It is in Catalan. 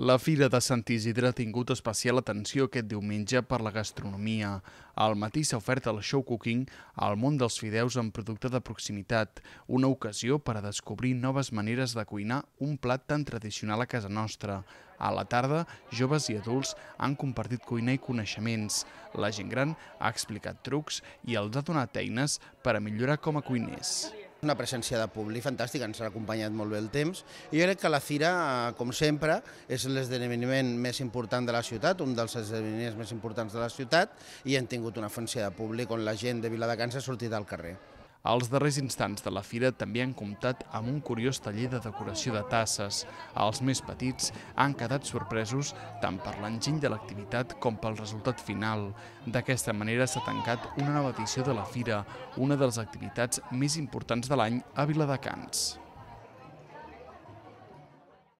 La Fira de Sant Isidre ha tingut especial atenció aquest diumenge per la gastronomia. Al matí s'ha ofert el show cooking al món dels fideus amb producte de proximitat, una ocasió per a descobrir noves maneres de cuinar un plat tan tradicional a casa nostra. A la tarda, joves i adults han compartit cuina i coneixements. La gent gran ha explicat trucs i els ha donat eines per a millorar com a cuiners. Una presència de públic fantàstica, ens ha acompanyat molt bé el temps. I jo crec que la Fira, eh, com sempre, és l'esdeveniment més important de la ciutat, un dels esdeveniments més importants de la ciutat, i hem tingut una afluència de públic on la gent de Viladecans ha sortit al carrer. Els darrers instants de la fira també han comptat amb un curiós taller de decoració de tasses. Els més petits han quedat sorpresos tant per l'enginy de l'activitat com pel resultat final. D'aquesta manera s'ha tancat una nova edició de la fira, una de les activitats més importants de l'any a Viladecans.